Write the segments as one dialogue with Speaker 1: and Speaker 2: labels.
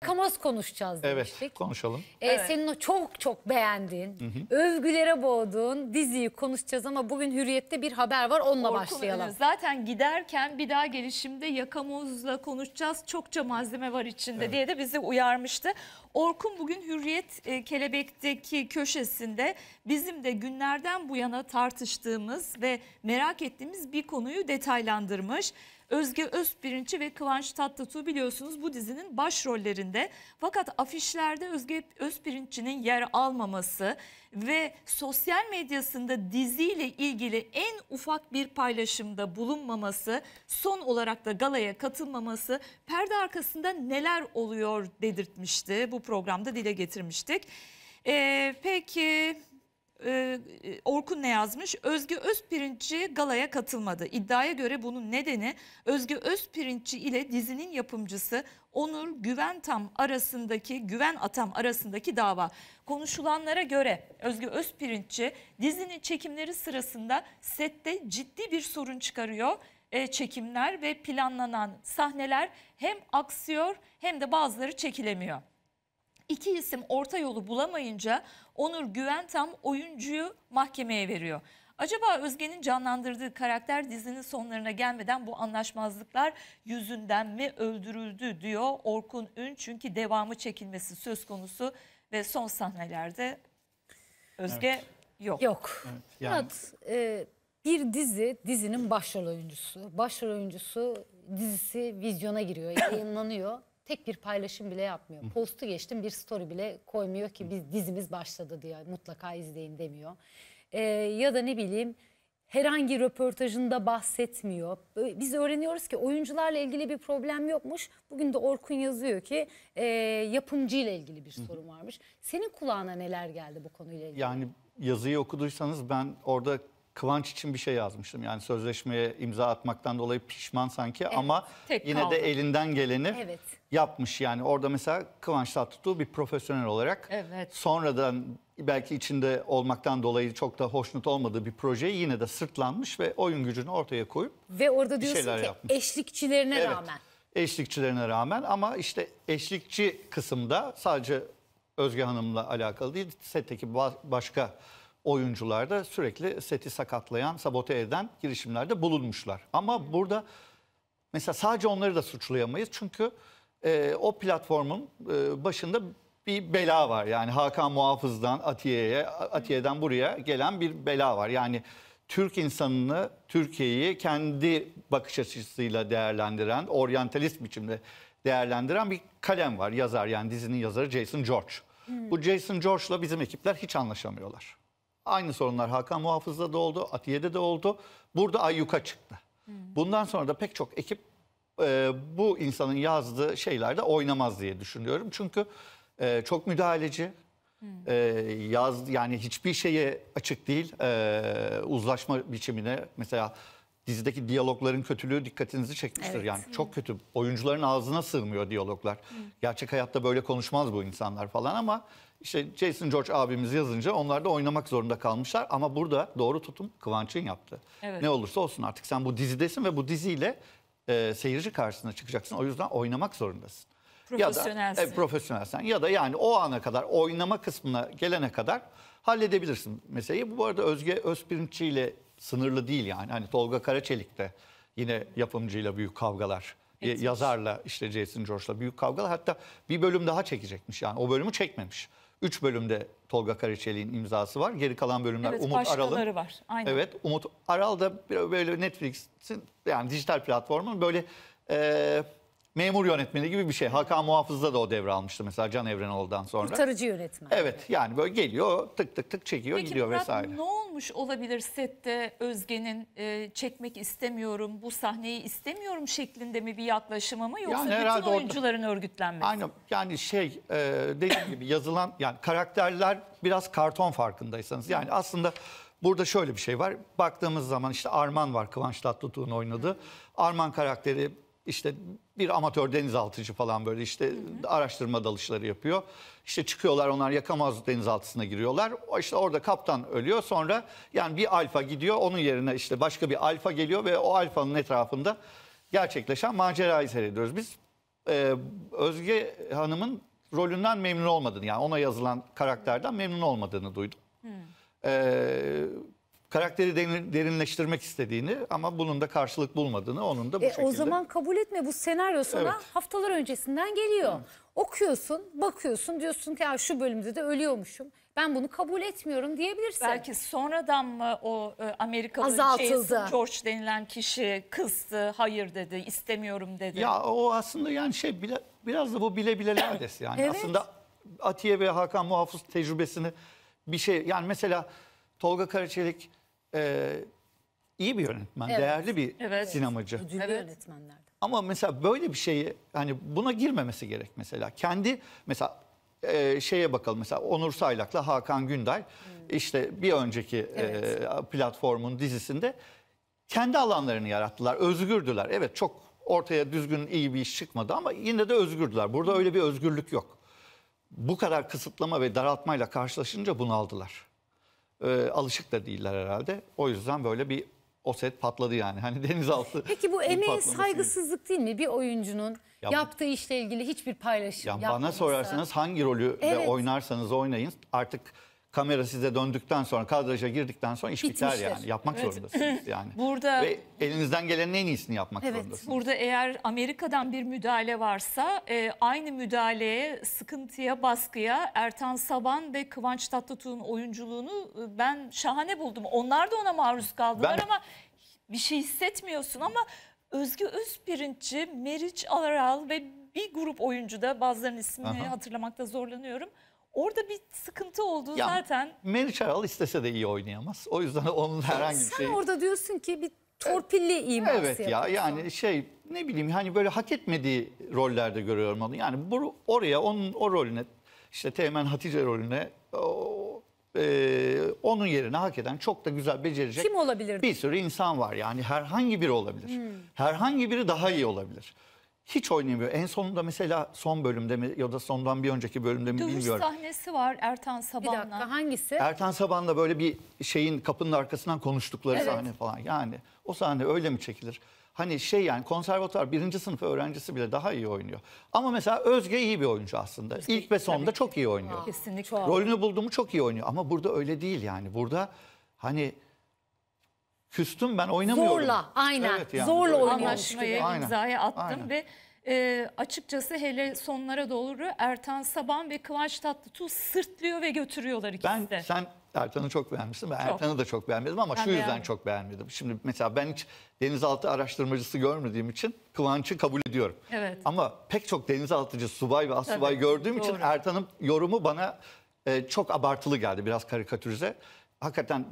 Speaker 1: Kamaz konuşacağız Evet konuşalım. Ee, Evet. Senin o çok çok beğendiğin, övgülere
Speaker 2: boğduğun diziyi konuşacağız ama bugün Hürriyet'te bir haber var onunla Orkun başlayalım. Önü. Zaten giderken bir daha gelişimde yakamozla konuşacağız. Çokça malzeme var içinde diye de bizi uyarmıştı. Orkun bugün Hürriyet e, Kelebek'teki köşesinde bizim de günlerden bu yana tartıştığımız ve merak ettiğimiz bir konuyu detaylandırmış. Özge Özpirinci ve Kıvanç Tatlıtuğ biliyorsunuz bu dizinin başrollerinde. Fakat afişlerde Özge Özpirinci'nin yer almaması ve sosyal medyasında diziyle ilgili en ufak bir paylaşımda bulunmaması, son olarak da galaya katılmaması perde arkasında neler oluyor dedirtmişti. Bu programda dile getirmiştik. Ee, peki ee, e, Orkun ne yazmış? Özge Özpirinççi galaya katılmadı. İddiaya göre bunun nedeni Özge Özpirinççi ile dizinin yapımcısı Onur Güven Tam arasındaki Güven Atam arasındaki dava. Konuşulanlara göre Özge Özpirinççi dizinin çekimleri sırasında sette ciddi bir sorun çıkarıyor. E, çekimler ve planlanan sahneler hem aksıyor hem de bazıları çekilemiyor. İki isim orta yolu bulamayınca Onur Güven tam oyuncuyu mahkemeye veriyor. Acaba Özge'nin canlandırdığı karakter dizinin sonlarına gelmeden bu anlaşmazlıklar yüzünden mi öldürüldü diyor Orkun Ün. Çünkü devamı çekilmesi söz konusu ve son sahnelerde Özge evet.
Speaker 1: yok. Yok. Evet, yani... Murat,
Speaker 2: e, bir dizi dizinin başrol oyuncusu.
Speaker 1: Başrol oyuncusu dizisi vizyona giriyor, yayınlanıyor tek bir paylaşım bile yapmıyor. Postu geçtim bir story bile koymuyor ki biz dizimiz başladı diye mutlaka izleyin demiyor. Ee, ya da ne bileyim herhangi röportajında bahsetmiyor. Biz öğreniyoruz ki oyuncularla ilgili bir problem yokmuş. Bugün de Orkun yazıyor ki e, ile ilgili bir sorun varmış. Senin kulağına neler geldi bu konuyla ilgili?
Speaker 3: Yani yazıyı okuduysanız ben orada Kıvanç için bir şey yazmıştım. Yani sözleşmeye imza atmaktan dolayı pişman sanki evet, ama yine kaldı. de elinden geleni evet yapmış yani. Orada mesela Kıvanç Tatlıtuğ bir profesyonel olarak evet. sonradan belki içinde olmaktan dolayı çok da hoşnut olmadığı bir projeyi yine de sırtlanmış ve oyun gücünü ortaya koyup
Speaker 1: ve orada diyorsun ki yapmış. eşlikçilerine evet, rağmen.
Speaker 3: Eşlikçilerine rağmen ama işte eşlikçi kısımda sadece Özge Hanım'la alakalı değil setteki başka oyuncularda sürekli seti sakatlayan, sabote eden girişimlerde bulunmuşlar. Ama burada mesela sadece onları da suçlayamayız çünkü e, o platformun e, başında bir bela var. Yani Hakan Muhafız'dan Atiye'ye, Atiye'den buraya gelen bir bela var. Yani Türk insanını, Türkiye'yi kendi bakış açısıyla değerlendiren, oryantalist biçimde değerlendiren bir kalem var. Yazar yani dizinin yazarı Jason George. Hmm. Bu Jason George'la bizim ekipler hiç anlaşamıyorlar. Aynı sorunlar Hakan Muhafız'da da oldu, Atiye'de de oldu. Burada Ayyuka çıktı. Hmm. Bundan sonra da pek çok ekip e, bu insanın yazdığı şeylerde oynamaz diye düşünüyorum. Çünkü e, çok müdahaleci. E, yaz yani hiçbir şeye açık değil e, uzlaşma biçimine mesela dizideki diyalogların kötülüğü dikkatinizi çekmiştir Evet. yani çok kötü oyuncuların ağzına sığmıyor diyaloglar gerçek hayatta böyle konuşmaz bu insanlar falan ama işte Jason George abimiz yazınca onlar da oynamak zorunda kalmışlar ama burada doğru tutum Kıvanç'ın yaptı Evet. ne olursa olsun artık sen bu dizidesin ve bu diziyle e, seyirci karşısına çıkacaksın. O yüzden oynamak zorundasın. Profesyonelsin. Ya da, e, profesyonelsen ya da yani o ana kadar oynama kısmına gelene kadar halledebilirsin meseleyi. Bu arada Özge Özpirinççi ile sınırlı değil yani. Hani Tolga Karaçelik de yine yapımcıyla büyük kavgalar e, Etmiş. yazarla işte Jason George'la büyük kavgalar. Hatta bir bölüm daha çekecekmiş yani o bölümü çekmemiş. Üç bölümde Tolga Karaçeli'nin imzası var. Geri kalan bölümler evet, Umut Aral'ın. var. Aynen. Evet Umut Aral da böyle Netflix'in yani dijital platformun böyle e, memur yönetmeni gibi bir şey. Hakan Muhafız'da da o devralmıştı mesela Can Evrenoğlu'dan sonra. Kurtarıcı yönetmen. Evet yani böyle geliyor tık tık tık çekiyor Peki, gidiyor Murat, vesaire. ne
Speaker 2: olmuş olabilir sette Özge'nin e, çekmek istemiyorum, bu sahneyi istemiyorum şeklinde mi bir yaklaşımı mı yoksa Yani herhalde bütün orada- oyuncuların
Speaker 3: örgütlenmesi? Aynen yani şey e, dediğim gibi yazılan yani karakterler biraz karton farkındaysanız. Yani aslında burada şöyle bir şey var. Baktığımız zaman işte Arman var Kıvanç Tatlıtuğ'un oynadığı. Arman karakteri işte bir amatör denizaltıcı falan böyle işte hı hı. araştırma dalışları yapıyor. İşte çıkıyorlar onlar yakamaz denizaltısına giriyorlar. İşte orada kaptan ölüyor sonra yani bir alfa gidiyor onun yerine işte başka bir alfa geliyor ve o alfanın etrafında gerçekleşen macerayı seyrediyoruz. Biz e, Özge Hanım'ın rolünden memnun olmadığını yani ona yazılan karakterden memnun olmadığını duydum. Hmm. E, karakteri derinleştirmek istediğini ama bunun da karşılık bulmadığını onun da bu e, şekilde. O zaman
Speaker 1: kabul etme bu senaryo sana evet. haftalar öncesinden geliyor. Evet. Okuyorsun, bakıyorsun diyorsun ki ya şu bölümde de ölüyormuşum. Ben bunu kabul etmiyorum diyebilirsin. Belki
Speaker 2: sonradan mı o e, Amerikalı şey Azaltıldı. Şey, George denilen kişi kızdı, hayır dedi, istemiyorum dedi. Ya
Speaker 3: o aslında yani şey bile, biraz da bu bile bileler yani. evet. Aslında Atiye ve Hakan Muhafız tecrübesini bir şey yani mesela Tolga Karaçelik e, iyi bir yönetmen, Evet. değerli bir Evet. sinemacı. Ödüllü Evet. yönetmenlerden. Ama mesela böyle bir şeyi hani buna girmemesi gerek mesela. Kendi mesela e, şeye bakalım mesela Onur Saylak'la Hakan Gündal hmm. işte bir önceki e, platformun dizisinde kendi alanlarını yarattılar. Özgürdüler. Evet çok ortaya düzgün iyi bir iş çıkmadı ama yine de özgürdüler. Burada öyle bir özgürlük yok. Bu kadar kısıtlama ve daraltmayla karşılaşınca bunaldılar e, alışık da değiller herhalde. O yüzden böyle bir o set patladı yani. Hani denizaltı. Peki bu emeğe saygısızlık
Speaker 1: değil mi bir oyuncunun ya, yaptığı işle ilgili hiçbir paylaşım ya yapmaması? Bana sorarsanız
Speaker 3: hangi rolü evet. oynarsanız oynayın artık kamera size döndükten sonra kadraja girdikten sonra iş Bitmiştir. biter yani. Yapmak evet. zorundasınız yani. burada Ve elinizden gelenin en iyisini yapmak evet, zorundasınız.
Speaker 2: Burada eğer Amerika'dan bir müdahale varsa e, aynı müdahaleye, sıkıntıya, baskıya Ertan Saban ve Kıvanç Tatlıtuğ'un oyunculuğunu e, ben şahane buldum. Onlar da ona maruz kaldılar ben... ama bir şey hissetmiyorsun ama Özgü Özpirinççi, Meriç Alaral ve bir grup oyuncu da bazılarının ismini Aha. hatırlamakta zorlanıyorum. Orada bir sıkıntı olduğu ya, zaten.
Speaker 3: Meriç Aral istese de iyi oynayamaz. O yüzden onun herhangi bir şey. Sen
Speaker 2: orada diyorsun ki bir torpilli iması Evet yapıyorsun. ya
Speaker 3: yani şey ne bileyim hani böyle hak etmediği rollerde görüyorum onu. Yani bu, oraya onun o rolüne işte Teğmen Hatice rolüne o, e, onun yerine hak eden çok da güzel becerecek Kim olabilir? bir sürü insan var. Yani herhangi biri olabilir. Hmm. Herhangi biri daha iyi olabilir hiç oynamıyor. En sonunda mesela son bölümde mi ya da sondan bir önceki bölümde mi Dövüş bilmiyorum. Dövüş
Speaker 2: sahnesi var Ertan Saban'la. Bir dakika hangisi?
Speaker 3: Ertan Saban'la böyle bir şeyin kapının arkasından konuştukları evet. sahne falan. Yani o sahne öyle mi çekilir? Hani şey yani konservatuar birinci sınıf öğrencisi bile daha iyi oynuyor. Ama mesela Özge iyi bir oyuncu aslında. Kesinlikle. İlk ve sonunda çok iyi oynuyor.
Speaker 2: Kesinlikle. Rolünü
Speaker 3: buldu mu çok iyi oynuyor. Ama burada öyle değil yani. Burada hani küstüm ben oynamıyorum. Zorla aynen Evet yani, zorla öyle. Anlaşmaya Aynen. imzayı attım Aynen. ve
Speaker 2: e, açıkçası hele sonlara doğru Ertan Saban ve Kıvanç Tatlıtuğ sırtlıyor ve götürüyorlar ikisi
Speaker 3: Ben de. sen Ertan'ı çok beğenmiştin. Ben Ertan'ı da çok beğenmedim ama Ben şu yüzden çok beğenmedim. Şimdi mesela ben hiç denizaltı araştırmacısı görmediğim için Kıvanç'ı kabul ediyorum. Evet. Ama pek çok denizaltıcı subay ve asubay Tabii, gördüğüm için Ertan'ın yorumu bana e, çok abartılı geldi. Biraz karikatürize. Hakikaten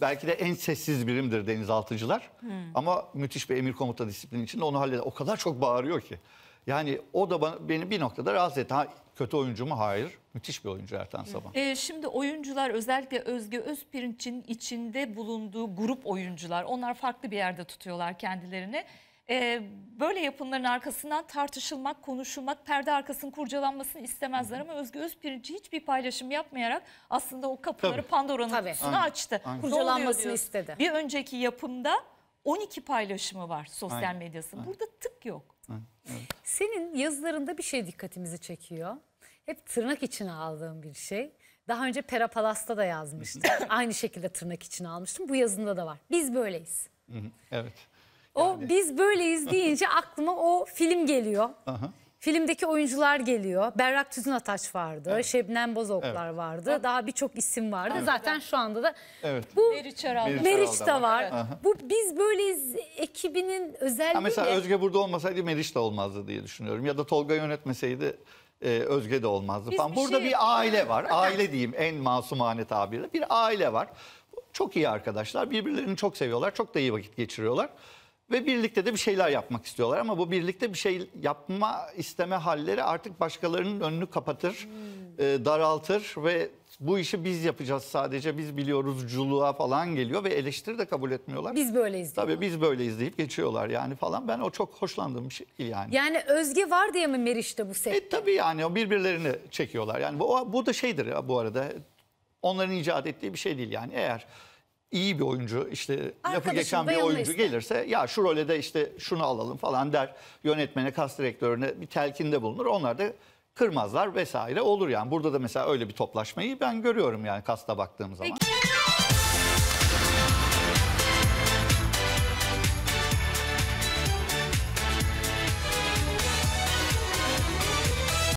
Speaker 3: belki de en sessiz birimdir denizaltıcılar. Hmm. Ama müthiş bir emir komuta disiplini içinde onu halleder. O kadar çok bağırıyor ki. Yani o da bana, beni bir noktada rahatsız etti. Ha, kötü oyuncu mu? Hayır. Müthiş bir oyuncu Ertan Saban.
Speaker 2: E, şimdi oyuncular özellikle Özge Özpirinç'in içinde bulunduğu grup oyuncular. Onlar farklı bir yerde tutuyorlar kendilerini e, böyle yapımların arkasından tartışılmak, konuşulmak, perde arkasının kurcalanmasını istemezler ama Özgür Özpirinci hiçbir paylaşım yapmayarak aslında o kapıları Pandora'nın Tabii. açtı. Aynen. Kurcalanmasını istedi. Bir önceki yapımda 12 paylaşımı var sosyal Aynen. medyasının. Aynen. Burada tık yok. Evet. Senin yazılarında bir şey dikkatimizi çekiyor.
Speaker 1: Hep tırnak içine aldığım bir şey. Daha önce Pera Palas'ta da yazmıştım. Aynı şekilde tırnak içine almıştım. Bu yazında da var. Biz böyleyiz. Evet. O biz böyleyiz deyince aklıma o film geliyor. Aha. Filmdeki oyuncular geliyor. Berrak Ataç vardı. Evet. Şebnem Bozoklar evet. vardı. Evet. Daha birçok isim vardı. Evet. Zaten şu anda da evet. bu Meriç, Meriç, Meriç de var. Evet. Bu biz böyleyiz ekibinin özelliği. Ha mesela
Speaker 3: Özge burada olmasaydı Meriç de olmazdı diye düşünüyorum. Ya da Tolga yönetmeseydi e, Özge de olmazdı Biz falan. Bir Burada şey... bir aile var. Aile diyeyim en masumane tabirle. Bir aile var. Çok iyi arkadaşlar. Birbirlerini çok seviyorlar. Çok da iyi vakit geçiriyorlar ve birlikte de bir şeyler yapmak istiyorlar. Ama bu birlikte bir şey yapma isteme halleri artık başkalarının önünü kapatır, hmm. e, daraltır ve bu işi biz yapacağız sadece biz biliyoruz, culuğa falan geliyor ve eleştiri de kabul etmiyorlar. Biz böyleyiz. Tabii biz böyleyiz deyip geçiyorlar yani falan. Ben o çok hoşlandığım bir şey yani.
Speaker 1: Yani özge var diye mi Meriç'te bu sektör? E
Speaker 3: tabii yani birbirlerini çekiyorlar. Yani bu, bu da şeydir ya bu arada onların icat ettiği bir şey değil yani. Eğer iyi bir oyuncu işte Arkadaşım, lafı geçen bir oyuncu ister. gelirse ya şu role de işte şunu alalım falan der yönetmene kas direktörüne bir telkinde bulunur onlar da kırmazlar vesaire olur yani burada da mesela öyle bir toplaşmayı ben görüyorum yani kasta baktığım zaman. Peki.